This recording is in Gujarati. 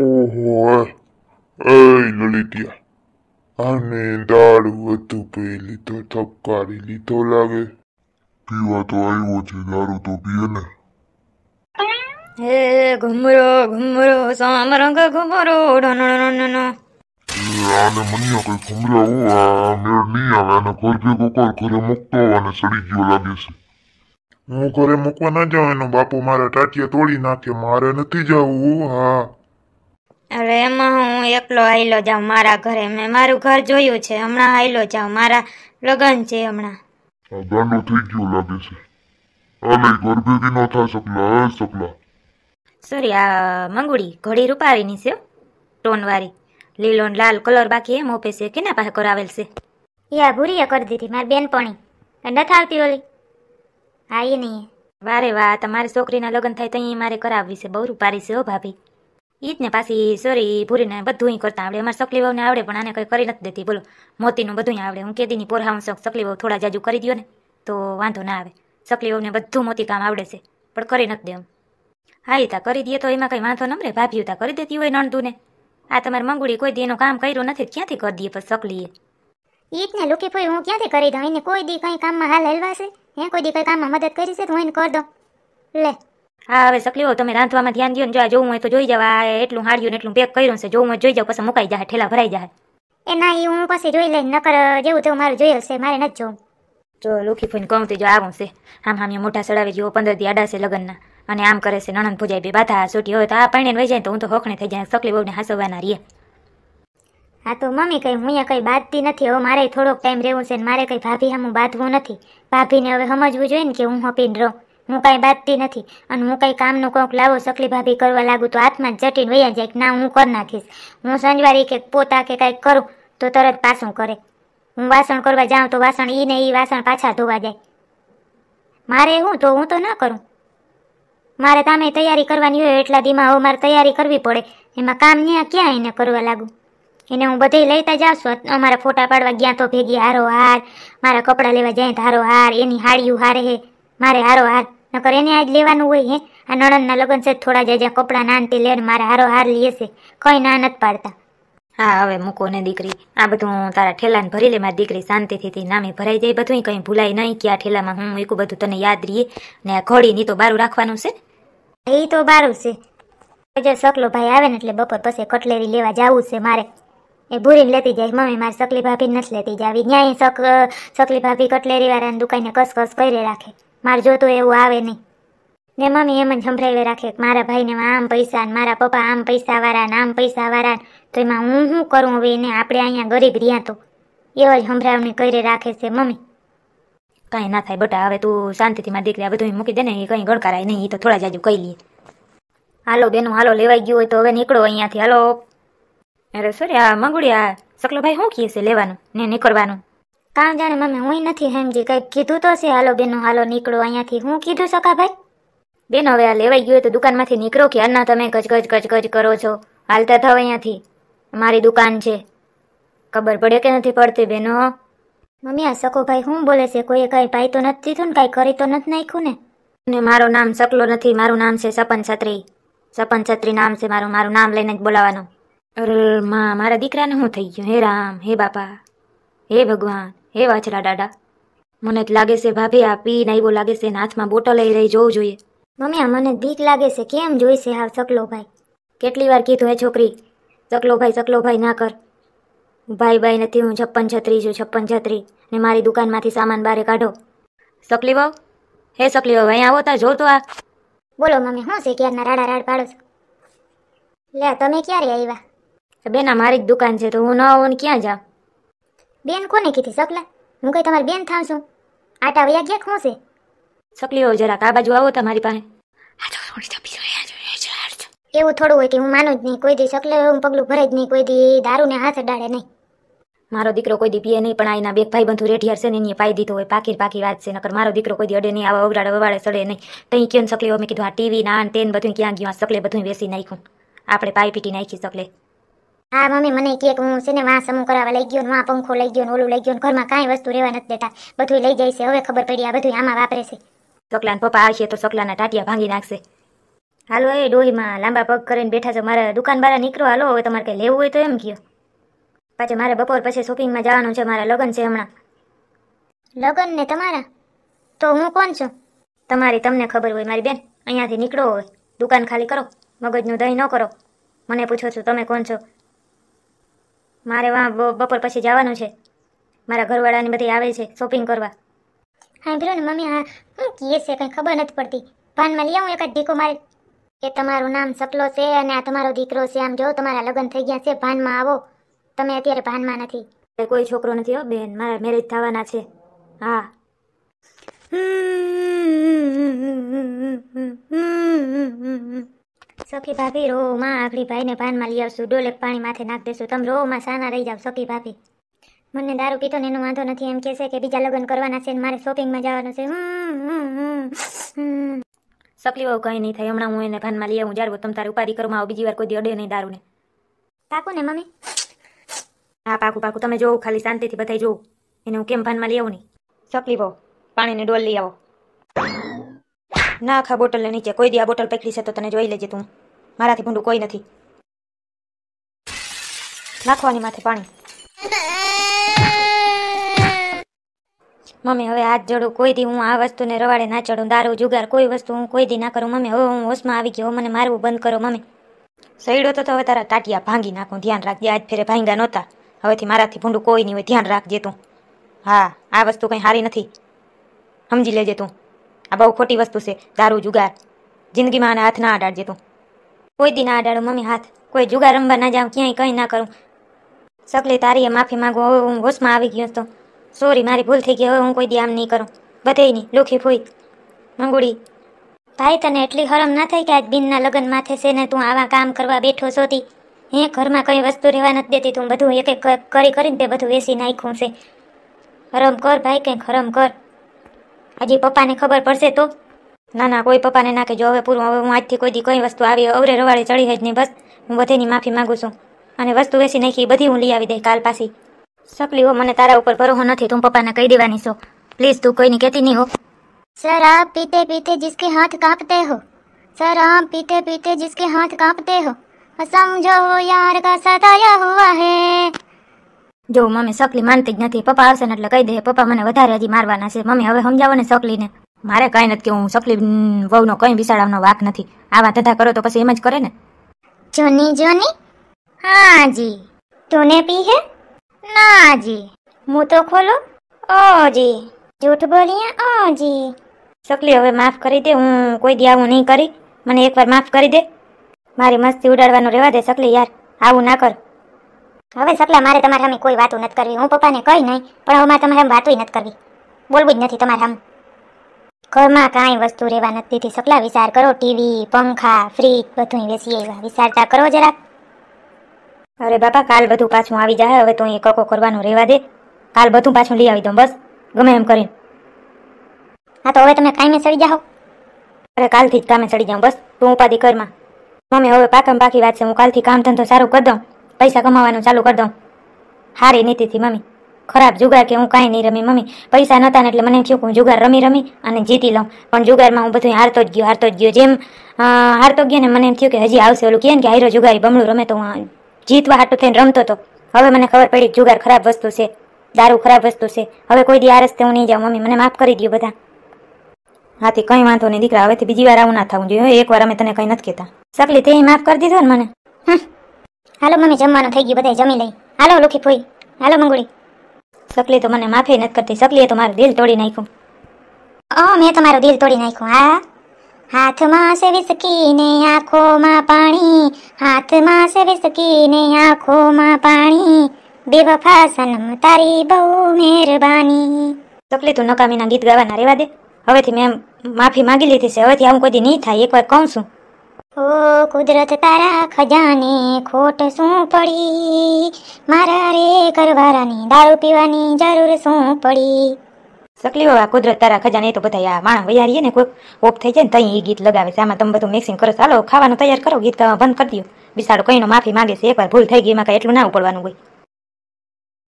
ઓહો એ લલિતિયા આને દારૂ હતું પી લીધો થપકારી લીધો લાગે પીવા તો આવ્યો છે દારૂ તો પીએ ને હે ઘુમરો ઘુમરો સામરંગ ઘુમરો ઢણણણણણ આને મનિયા કઈ ઘુમરાવું આ મેળ નહીં આવે આને ઘર ભેગો કર ઘરે મૂકતો અને સડી ગયો લાગે છે હું ઘરે મૂકવા ના જાઉં એનો બાપુ મારા ટાટિયા તોડી નાખે મારે નથી જવું હા હવે એમાં હું એકલો હાઈલો જાઉં મારા ઘરે મેં મારું ઘર જોયું છે હમણાં હાઈલો જાઉં મારા લગ્ન છે હમણાં ગાંડો થઈ ગયું લાગે છે હાલે ઘર ભેગી ન થાય સપલા હે સપલા સોરી આ મંગુડી ઘોડી રૂપારીની છે ટોનવાળી લીલો ને લાલ કલર બાકી એમ ઓપે છે કેના પાસે કરાવેલ છે યા ભૂરીએ કરી દીધી મારી બેનપણી નથી આવતી ઓલી હા એ નહીં વારે વાહ તમારી છોકરીના લગ્ન થાય તો અહીં મારે કરાવવી છે બહુ રૂપારી છે હો ભાભી એ જ ને પાછી સોરી ભૂરીને બધું કરતા આવડે અમારે સકલી વહુને આવડે પણ આને કંઈ કરી નથી દેતી બોલો મોતીનું બધું આવડે હું કેદીની પોરહાઉં શોખ સકલી વહુ થોડા જાજુ કરી દો ને તો વાંધો ના આવે સકલી વહુને બધું મોતી કામ આવડે છે પણ કરી નથી દે એમ હાલિતા કરી દઈએ તો એમાં કંઈ વાંધો નમરે ભાભીયુતા કરી દેતી હોય ને આ તમારે મંગુડી કોઈ દી એનું કામ કર્યું નથી ક્યાંથી કરી દઈએ પણ સકલીએ એ જ ને લુકી ફોઈ હું ક્યાંથી કરી દઉં એને કોઈ દી કંઈ કામમાં હાલ હલવાશે હે કોઈ દી કંઈ કામમાં મદદ કરી છે તો હું એને કરી દઉં લે હા હવે સકલીઓ તમે રાંધવામાં ધ્યાન દો ને જો જોવું હોય તો જોઈ જવા એટલું હાડ્યું ને એટલું પેક કર્યું છે જોવું જોઈ જાવ પછી મુકાઈ જાય ઠેલા ભરાઈ જાય એ ના એ હું પછી જોઈ લઈને નકર જેવું તેવું મારું જોયેલ છે મારે નથી જોવું જો લુખી ફોન કહું તો જો આવું છે આમ આમ મોટા સડાવી જેવો પંદર દી આડા છે લગ્નના અને આમ કરે છે નણંદ પૂજાય બે બાધા છૂટી હોય તો આ પરણે વહી જાય તો હું તો હોખણે થઈ જાય સકલી બહુને હસવાના રહીએ હા તો મમ્મી કંઈ હું અહીંયા કંઈ બાંધતી નથી હવે મારે થોડોક ટાઈમ રહેવું છે ને મારે કંઈ ભાભી સામું બાંધવું નથી ભાભીને હવે સમજવું જોઈએ ને કે હું હપીને રહું હું કાંઈ બાંધતી નથી અને હું કંઈ કામનું કોંક લાવો સકલી ભાભી કરવા લાગુ તો હાથમાં જ જટીને વૈયા જાય ના હું કરી નાખીશ હું સંજવારી કે પોતા કે કાંઈક કરું તો તરત પાછું કરે હું વાસણ કરવા જાઉં તો વાસણ ઈ ને ઈ વાસણ પાછા ધોવા જાય મારે હું તો હું તો ના કરું મારે તમે તૈયારી કરવાની હોય એટલા દીમાં હવે મારે તૈયારી કરવી પડે એમાં કામ ન્યા ક્યાં એને કરવા લાગુ એને હું બધે લઈતા જાઉં છું અમારા ફોટા પાડવા ગયા તો ભેગી હારો હાર મારા કપડાં લેવા જાય તો હારો હાર એની હાડીયું હારે હે મારે હારો હાર નકર એને આજ લેવાનું હોય હે આ નણંદના લગ્ન છે થોડા જાય જ્યાં કપડાં નાનથી લેર મારા હારો હાર લઈએ છે કંઈ ના નથી પાડતા હા હવે મૂકો ને દીકરી આ બધું હું તારા ઠેલાને ભરી લે મારી દીકરી શાંતિથી નામે ભરાઈ જાય બધું કંઈ ભૂલાય નહીં કે આ ઠેલામાં હું એકું બધું તને યાદ રહીએ ને આ ઘડીની તો બારું રાખવાનું છે એ તો બારું છે જો સકલો ભાઈ આવે ને એટલે બપોર પછી કટલેરી લેવા જવું છે મારે એ ભૂરીને લેતી જાય મમ્મી મારી સકલી ભાભી નથી લેતી જાવી ન્યાય સક સકલી ભાભી કટલેરી વાળાની દુકાને કસ કરી રાખે મારે જોતું એવું આવે નહીં ને મમ્મી એમ જ સંભળાવી રાખે મારા ભાઈને આમ પૈસા ને મારા પપ્પા આમ પૈસાવાળા ને આમ પૈસાવાળા તો એમાં હું શું કરું હવે એને આપણે અહીંયા ગરીબ રહ્યા તો એવા જ સંભળાવણી કરી રાખે છે મમ્મી કાંઈ ના થાય બટા હવે તું શાંતિથી મારી દીકરી આ બધું મૂકી દે ને એ કંઈ ગણકારાય નહીં તો થોડા જાજુ કહી લઈએ હાલો બેનું હાલો લેવાઈ ગયું હોય તો હવે નીકળો અહીંયાથી હાલો અરે સોરી આ મંગુડિયા સકલો ભાઈ શું કહે છે લેવાનું ને નીકળવાનું કાં જાણે મમ્મી હું નથી હેમજી કંઈક કીધું તો છે હાલો બેનો હાલો નીકળો અહીંયાથી હું કીધું સકા ભાઈ બેન હવે આ લેવાઈ ગયું હોય તો દુકાનમાંથી નીકળો કે અન્ના તમે ગજગજ ગજગજ કરો છો હાલતા થાવ અહીંયાથી મારી દુકાન છે ખબર પડે કે નથી પડતી બેનો મમ્મી આ સકો ભાઈ હું બોલે છે કોઈએ કાંઈ ભાઈ તો નથી દીધું ને કાંઈ કરી તો નથી નાખ્યું ને અને મારું નામ સકલો નથી મારું નામ છે સપન છત્રી સપન છત્રી નામ છે મારું મારું નામ લઈને જ બોલાવાનું અરે માં મારા દીકરાને શું થઈ ગયું હે રામ હે બાપા હે ભગવાન હે વાછડા દાડા મને જ લાગે છે ભાભી આ પી નાઈવો લાગે છે હાથમાં બોટલ લઈ રહી જોવું જોઈએ મમ્મી આ મને બીક લાગે છે કેમ જોઈશે હાવ ચકલો ભાઈ કેટલી વાર કીધું હે છોકરી ચકલો ભાઈ ચકલો ભાઈ ના કર ભાઈ ભાઈ નથી હું છપ્પન છત્રી છું છપ્પન છત્રી ને મારી દુકાનમાંથી સામાન બારે કાઢો સકલી વાવ હે સકલી વાવ અહીં આવો તા જો તો આ બોલો મમ્મી શું છે ક્યારના રાડા રાડ પાડો છો લે તમે ક્યારે આવ્યા બેના મારી જ દુકાન છે તો હું ન આવું ને ક્યાં જાઉં બેન કોને કીધી સકલા હું કઈ તમારી બેન થાઉં છું આટા વયા ગયા ખો છે સકલીઓ જરાક આ બાજુ આવો તમારી પાસે એવું થોડું હોય કે હું માનું જ નહીં કોઈ દી સકલે હું પગલું ભરે જ નહીં કોઈ દી દારૂને હાથ અડાડે નહીં મારો દીકરો કોઈ દી પીએ નહીં પણ આના બે ભાઈ બંધુ રેઠિયાર છે ને એને પાઈ દીધો હોય પાકી પાકી વાત છે નકર મારો દીકરો કોઈ દી અડે નહીં આવા અવડાડે વવાડે સડે નહીં તઈ કેમ સકલીઓ અમે કીધું આ ટીવી ના તેન બધું ક્યાં ગયું આ સકલે બધું વેસી નાખ્યું આપણે પાઈ પીટી નાખી સકલે હા મમ્મી મને કે હું છે ને વાંસ અમુક કરાવવા લઈ ગયો વાં પંખો લઈ ગયો ઓલું લઈ ગયો ઘરમાં કાંઈ વસ્તુ રહેવા નથી દેતા બધું લઈ જાય છે હવે ખબર પડી આ બધું આમાં વાપરે છે સકલાન પપ્પા આવશે તો સકલાના ટાટિયા ભાંગી નાખશે હાલો એ ડોહીમાં લાંબા પગ કરીને બેઠા છો મારા દુકાન બહાર નીકળો હાલો હવે તમારે કંઈ લેવું હોય તો એમ કહો પાછું મારે બપોર પછી શોપિંગમાં જવાનું છે મારા લગ્ન છે હમણાં લગ્ન ને તમારા તો હું કોણ છું તમારી તમને ખબર હોય મારી બેન અહીંયાથી નીકળો હોય દુકાન ખાલી કરો મગજનું દહીં ન કરો મને પૂછો છો તમે કોણ છો મારે વાં બપોર પછી જવાનું છે મારા ઘરવાળાની બધી આવે છે શોપિંગ કરવા હા ભીરો ને મમ્મી હા શું કીએ છે કંઈ ખબર નથી પડતી ભાનમાં લઈ આવું એક ઢીકો મારે કે તમારું નામ સપલો છે અને આ તમારો દીકરો છે આમ જો તમારા લગ્ન થઈ ગયા છે ભાનમાં આવો તમે અત્યારે ભાનમાં નથી કોઈ છોકરો નથી હો બેન મારા મેરેજ થવાના છે હા હમ સખી ભાભી રો માં આગળી ભાઈને પાનમાં લઈ આવશું ડોલે પાણી માથે નાખ દેશું તમે રો માં સાના રહી જાવ સખી ભાભી મને દારૂ પીતો ને એનો વાંધો નથી એમ કહેશે કે બીજા લગ્ન કરવાના છે ને મારે શોપિંગમાં જવાનું છે સકલી વહુ કઈ નહીં થાય હમણાં હું એને ભાનમાં લઈ આવું જારવો તમે તારે ઉપાધિ કરમાં આવું બીજી વાર કોઈ અડે નહીં દારૂને પાકો ને મમ્મી હા પાકું પાકું તમે જોવું ખાલી શાંતિથી બધા જોવું એને હું કેમ ભાનમાં લઈ આવું નહીં સકલી વહુ પાણીને ડોલ લઈ આવો ના આખા બોટલને નીચે કોઈ દી આ બોટલ પકડી છે તો તને જોઈ લેજે તું મારાથી ભૂંડું કોઈ નથી નાખવાની માથે પાણી મમ્મી હવે હાથ જોડું કોઈ દી હું આ વસ્તુને રવાડે ના ચડું દારૂ જુગાર કોઈ વસ્તુ હું કોઈ દી ના કરું મમ્મી હવે હું હોશમાં આવી ગયો મને મારવું બંધ કરો મમ્મી સૈડો તો હવે તારા ટાટિયા ભાંગી નાખું ધ્યાન રાખજે આજ ફેરે ભાંગા નહોતા હવેથી મારાથી ભૂંડું કોઈ નહીં હોય ધ્યાન રાખજે તું હા આ વસ્તુ કંઈ સારી નથી સમજી લેજે તું આ બહુ ખોટી વસ્તુ છે દારૂ જુગાર જિંદગીમાં આને હાથ ના અડાડજે તું કોઈ દી ના મમ્મી હાથ કોઈ જુગાર રમવા ના જાઉં ક્યાંય કંઈ ના કરું સકલી તારીએ માફી માંગુ હવે હું હોશમાં આવી ગયો હતો સોરી મારી ભૂલ થઈ ગઈ હવે હું કોઈ દી આમ નહીં કરું બધે નહીં લુખી ફૂઈ મંગુડી ભાઈ તને એટલી હરમ ના થઈ કે આજ બિનના લગ્ન માથે છે ને તું આવા કામ કરવા બેઠો શોધી હે ઘરમાં કંઈ વસ્તુ રહેવા નથી દેતી તું બધું એક એક કરી કરીને તે બધું વેસી નાખ્યું છે હરમ કર ભાઈ કંઈક હરમ કર હજી પપ્પાને ખબર પડશે તો ના ના કોઈ પપ્પાને ના કહેજો હવે પૂરું હવે હું આજથી કોઈ દી કોઈ વસ્તુ આવી અવરે રવાડે ચડી જ નહીં બસ હું બધેની માફી માગું છું અને વસ્તુ વેસી નાખી બધી હું લઈ આવી દઈ કાલ પાસી સકલી હો મને તારા ઉપર ભરોહો નથી તું પપ્પાને કહી દેવાની છો પ્લીઝ તું કોઈની કહેતી નહીં હો સર આપ પીતે પીતે જિસકે હાથ કાંપતે હો સર આપ પીતે પીતે જિસકે હાથ કાંપતે હો સમજો યાર કા સતાયા હુઆ હે જો મમ્મી સકલી માનતી જ નથી પપ્પા આવશે ને એટલે કહી દે પપ્પા મને વધારે હજી મારવાના છે મમ્મી હવે સમજાવો ને સકલીને મારે કાંઈ નથી કે હું સકલી વહુનો કંઈ વિસાડવાનો વાક નથી આવા ધંધા કરો તો પછી એમ જ કરે ને જોની જોની હા જી તોને પી હે ના જી હું તો ખોલો ઓ જી જૂઠ બોલ્યા ઓ જી સકલી હવે માફ કરી દે હું કોઈ દી આવું નહીં કરી મને એકવાર માફ કરી દે મારી મસ્તી ઉડાડવાનું રહેવા દે સકલી યાર આવું ના કર હવે સકલા મારે તમારા સામે કોઈ વાતો નથી કરવી હું પપ્પાને કહી નહીં પણ હવે મારે તમારા વાતું નથી કરવી બોલવું જ નથી તમારે સામે ઘરમાં કાંઈ વસ્તુ રહેવા નથી દીધી સકલા વિચાર કરો ટીવી પંખા ફ્રીજ બધું બેસી આવ્યા વિચારતા કરો જરાક અરે બાપા કાલ બધું પાછું આવી જાય હવે તો એ કકો કરવાનું રહેવા દે કાલ બધું પાછું લઈ આવી દઉં બસ ગમે એમ કરીને હા તો હવે તમે કામે ચડી જાઓ અરે કાલથી જ કામે ચડી જાઉં બસ તું ઉપાધિ ઘરમાં મમ્મી હવે પાકમ પાકી વાત છે હું કાલથી કામ ધંધો સારું કરી દઉં પૈસા કમાવાનું ચાલુ કરી દઉં હારી નીતિથી મમ્મી ખરાબ જુગાર કે હું કાંઈ નહીં રમી મમ્મી પૈસા નહોતા ને એટલે મને થયું કે હું જુગાર રમી રમી અને જીતી લઉં પણ જુગારમાં હું બધું હારતો જ ગયો હારતો જ ગયો જેમ હારતો ગયો ને મને એમ થયું કે હજી આવશે ઓલું કહે ને કે હારો જુગારી બમણું રમે તો હું જીતવા હાટું થઈને રમતો હતો હવે મને ખબર પડી જુગાર ખરાબ વસ્તુ છે દારૂ ખરાબ વસ્તુ છે હવે કોઈ દી આ રસ્તે હું નહીં જાઉં મમ્મી મને માફ કરી દો બધા હાથી કંઈ વાંધો નહીં દીકરા હવેથી બીજી વાર આવું ના થવું જોઈએ વાર અમે તને કંઈ નથી કહેતા સકલી તે માફ કરી દીધો ને મને હાલો મમ્મી જમવાનું થઈ ગયું બધા જમી લઈ હાલો લુખી ફોઈ હાલો મંગળી સકલી તો મને માફી નથી કરતી સકલીએ તો મારું દિલ તોડી નાખ્યું ઓ મેં તમારું દિલ તોડી નાખ્યું હા હાથમાં છે વિસકીને આંખોમાં પાણી હાથમાં છે વિસકીને આંખોમાં પાણી બેવફા સનમ તારી બહુ મહેરબાની સકલી તું નકામીના ગીત ગાવાના રહેવા દે હવેથી મેં માફી માંગી લીધી છે હવેથી આવું કોઈ નહીં થાય એકવાર કહું છું ઓ કુદરત તારા ખજાને ખોટ શું પડી મારા રે કરવારાની દારૂ પીવાની જરૂર શું પડી સકલી આ કુદરત તારા ખજાને તો બધા આ માણસ વૈયારીએ ને કોઈક ઓફ થઈ જાય ને તઈ એ ગીત લગાવે છે આમાં તમે બધું મિક્સિંગ કરો ચાલો ખાવાનું તૈયાર કરો ગીત ગાવા બંધ કરી દો બિસાડો કઈનો માફી માગે છે એકવાર ભૂલ થઈ ગઈ એમાં કાંઈ એટલું ના ઉપડવાનું હોય